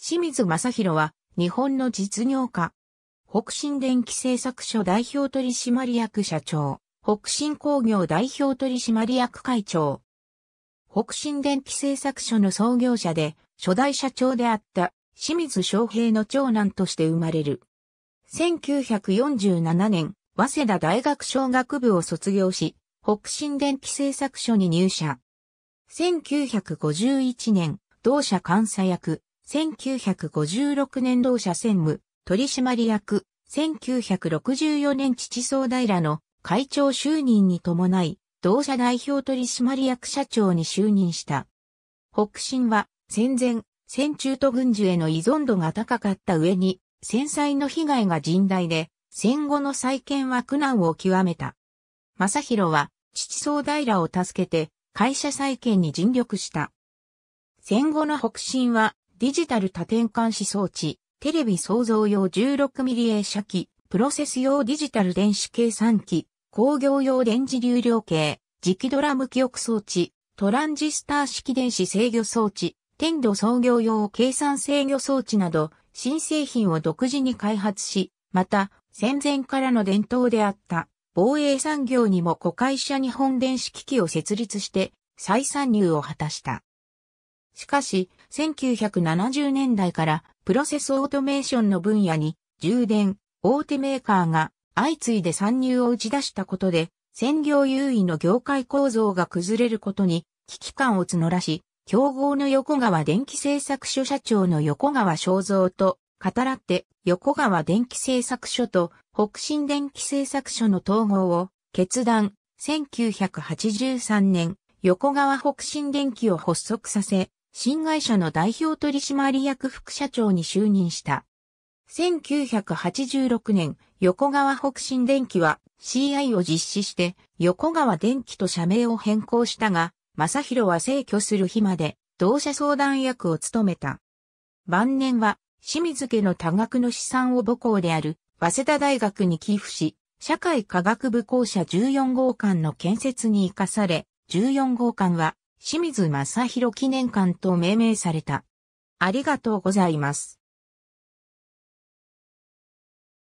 清水正宏は、日本の実業家。北新電気製作所代表取締役社長、北新工業代表取締役会長。北新電気製作所の創業者で、初代社長であった清水昌平の長男として生まれる。1947年、早稲田大学商学部を卒業し、北新電気製作所に入社。1951年、同社監査役、1956年同社専務、取締役、1964年父総平の会長就任に伴い、同社代表取締役社長に就任した。北進は、戦前、戦中と軍需への依存度が高かった上に、戦災の被害が甚大で、戦後の再建は苦難を極めた。正宏は、父総平を助けて、会社再建に尽力した。戦後の北進は、デジタル多点監視装置、テレビ創造用 16mm 映写機、プロセス用デジタル電子計算機、工業用電磁流量計、磁気ドラム記憶装置、トランジスター式電子制御装置、天度創業用計算制御装置など、新製品を独自に開発し、また、戦前からの伝統であった防衛産業にも子会社日本電子機器を設立して再参入を果たした。しかし、1970年代からプロセスオートメーションの分野に充電、大手メーカーが相次いで参入を打ち出したことで、専業優位の業界構造が崩れることに危機感を募らし、競合の横川電気製作所社長の横川正蔵と、語らって横川電気製作所と北新電気製作所の統合を決断。1983年、横川北新電気を発足させ、新会社の代表取締役副社長に就任した。1986年、横川北新電機は CI を実施して横川電機と社名を変更したが、正宏は逝去する日まで同社相談役を務めた。晩年は清水家の多額の資産を母校である早稲田大学に寄付し、社会科学部校舎14号館の建設に生かされ、14号館は清水正宏記念館と命名された。ありがとうございます。